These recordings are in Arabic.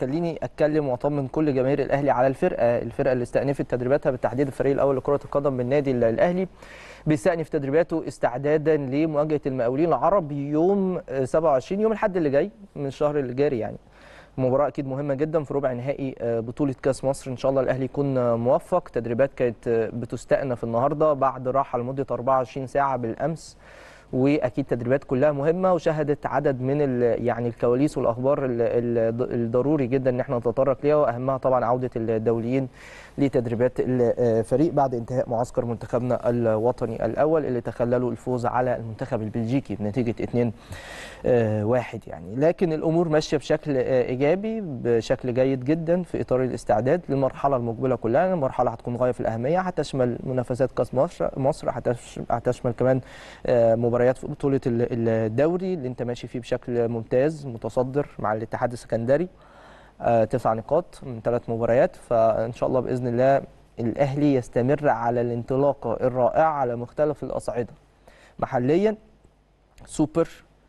خليني اتكلم واطمن كل جماهير الاهلي على الفرقه الفرقه اللي استأنفت تدريباتها بالتحديد الفريق الاول لكره القدم بالنادي الاهلي بيستأنف تدريباته استعدادا لمواجهه المقاولين العرب يوم 27 آه، يوم الاحد اللي جاي من الشهر اللي جاري يعني مباراه اكيد مهمه جدا في ربع نهائي آه، بطوله كاس مصر ان شاء الله الاهلي يكون آه، موفق تدريبات كانت بتستأنف النهارده بعد راحه لمده 24 ساعه بالامس واكيد تدريبات كلها مهمه وشهدت عدد من يعني الكواليس والاخبار الضروري جدا ان احنا نتطرق ليها واهمها طبعا عوده الدوليين لتدريبات الفريق بعد انتهاء معسكر منتخبنا الوطني الاول اللي تخلله الفوز على المنتخب البلجيكي بنتيجه 2 آه، واحد يعني لكن الامور ماشيه بشكل آه، ايجابي بشكل جيد جدا في اطار الاستعداد للمرحله المقبله كلها المرحله هتكون غايه في الاهميه هتشمل منافسات كاس مصر مصر هتشمل كمان آه، مباراه مباريات في بطوله الدوري اللي انت ماشي فيه بشكل ممتاز متصدر مع الاتحاد السكندري آه، تسع نقاط من ثلاث مباريات فان شاء الله باذن الله الاهلي يستمر على الانطلاقه الرائعه على مختلف الاصعده محليا سوبر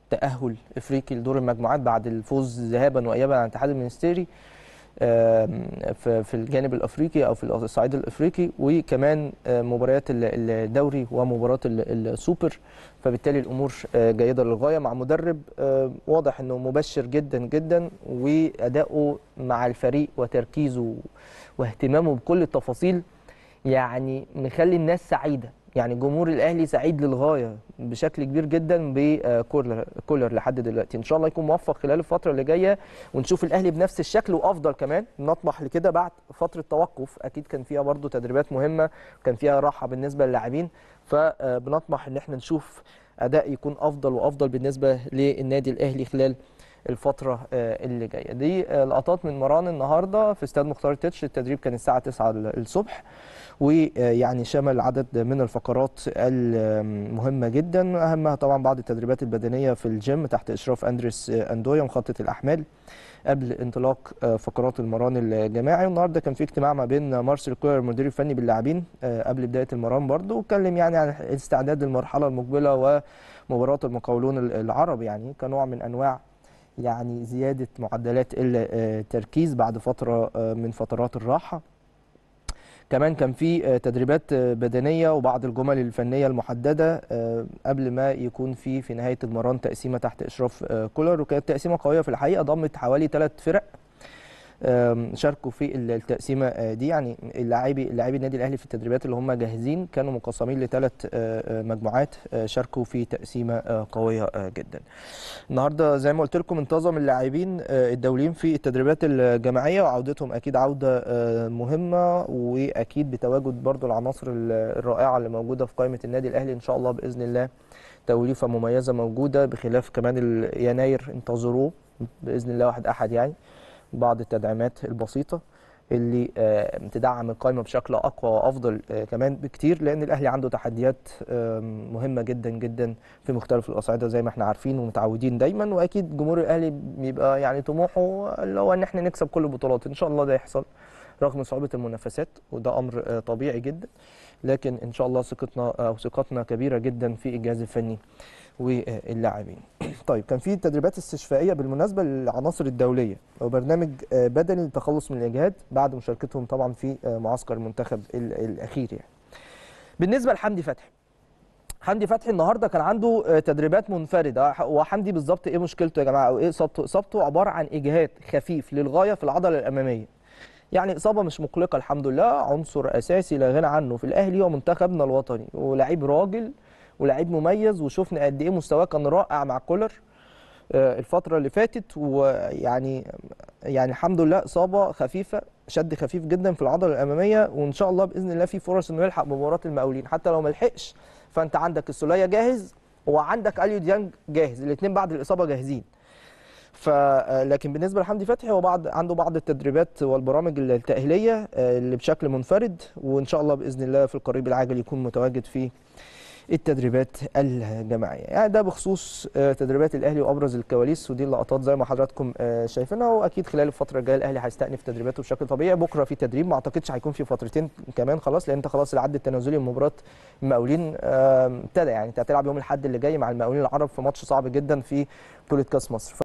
تاهل افريقي لدور المجموعات بعد الفوز ذهابا وايابا على الاتحاد المنستيري في الجانب الافريقي او في الصعيد الافريقي وكمان مباريات الدوري ومباراه السوبر فبالتالي الامور جيده للغايه مع مدرب واضح انه مبشر جدا جدا وادائه مع الفريق وتركيزه واهتمامه بكل التفاصيل يعني مخلي الناس سعيده يعني جمهور الاهلي سعيد للغايه بشكل كبير جدا بكولر آه، كولر لحد دلوقتي ان شاء الله يكون موفق خلال الفتره اللي جايه ونشوف الاهلي بنفس الشكل وافضل كمان نطمح لكده بعد فتره توقف اكيد كان فيها برضو تدريبات مهمه كان فيها راحه بالنسبه للاعبين فبنطمح آه، ان احنا نشوف اداء يكون افضل وافضل بالنسبه للنادي الاهلي خلال الفتره آه، اللي جايه دي آه، لقطات من مران النهارده في استاد مختار تيتش التدريب كان الساعه 9 الصبح ويعني آه، شمل عدد من الفقرات المهمه جدا اهمها طبعا بعض التدريبات البدنيه في الجيم تحت اشراف اندريس اندويا مخطط الاحمال قبل انطلاق فقرات المران الجماعي والنهارده كان في اجتماع ما بين مارسيل كولر المدير الفني باللاعبين قبل بدايه المران برضه واتكلم يعني عن استعداد المرحله المقبله ومباراه المقاولون العرب يعني كنوع من انواع يعني زياده معدلات آه، التركيز بعد فتره آه، من فترات الراحه كمان كان في آه، تدريبات بدنيه وبعض الجمل الفنيه المحدده قبل ما يكون في في نهايه المران تقسيمه تحت اشراف كولر وكانت تقسيمه قويه في الحقيقه ضمت حوالي ثلاث فرق شاركوا في التقسيمه آه، دي يعني اللاعبي لاعبي النادي الاهلي في التدريبات اللي هم جاهزين كانوا مقسمين لثلاث آه، آه، مجموعات شاركوا في تقسيمه قويه جدا النهارده زي ما قلت لكم انتظم اللاعبين الدوليين في التدريبات الجماعيه وعودتهم اكيد عوده مهمه واكيد بتواجد برضو العناصر الرائعه اللي موجوده في قائمه النادي الاهلي ان شاء الله باذن الله توليفه مميزه موجوده بخلاف كمان يناير انتظروه باذن الله واحد احد يعني بعض التدعيمات البسيطه اللي آه، تدعم القائمه بشكل اقوى وافضل آه، كمان بكتير لان الاهلي عنده تحديات مهمه جدا جدا في مختلف الاصعده زي ما احنا عارفين ومتعودين دايما واكيد جمهور الاهلي بيبقى يعني طموحه اللي هو ان احنا نكسب كل البطولات ان شاء الله ده يحصل رغم صعوبه المنافسات وده امر آه، طبيعي جدا لكن ان شاء الله ثقتنا آه، او ثقتنا كبيره جدا في الجهاز الفني واللاعبين. طيب كان في تدريبات استشفائيه بالمناسبه للعناصر الدوليه وبرنامج آه، بدني للتخلص من الاجهاد بعد مشاركتهم طبعا في معسكر المنتخب الاخير يعني. بالنسبه لحمدي فتحي حمدي فتحي النهارده كان عنده تدريبات منفرده وحمدي بالظبط ايه مشكلته يا جماعه او ايه اصابته اصابته عباره عن اجهاد خفيف للغايه في العضله الاماميه يعني اصابه مش مقلقه الحمد لله عنصر اساسي لا غنى عنه في الاهلي ومنتخبنا الوطني ولاعيب راجل ولاعيب مميز وشفنا قد ايه مستواه كان رائع مع كولر آه، الفتره اللي فاتت ويعني يعني الحمد لله اصابه خفيفه شد خفيف جدا في العضله الاماميه وان شاء الله باذن الله في فرص انه يلحق مباراه المقاولين حتى لو ما لحقش فانت عندك السوليه جاهز وعندك اليو ديانج جاهز الاثنين بعد الاصابه جاهزين فلكن آه، بالنسبه لحمدي فتحي هو بعض عنده بعض التدريبات والبرامج التاهيليه آه، اللي بشكل منفرد وان شاء الله باذن الله في القريب العاجل يكون متواجد في التدريبات الجماعيه يعني ده بخصوص آه، تدريبات الاهلي وابرز الكواليس ودي اللقطات زي ما حضراتكم شايفينها واكيد خلال الفتره الجايه الاهلي هيستأنف تدريباته بشكل طبيعي بكره في تدريب ما اعتقدش هيكون في فترتين كمان خلاص لان انت خلاص العد التنازلي لمباراه المقاولين ابتدى يعني انت هتلعب يوم الاحد اللي جاي مع المقاولين العرب في ماتش صعب جدا في بطوله كاس مصر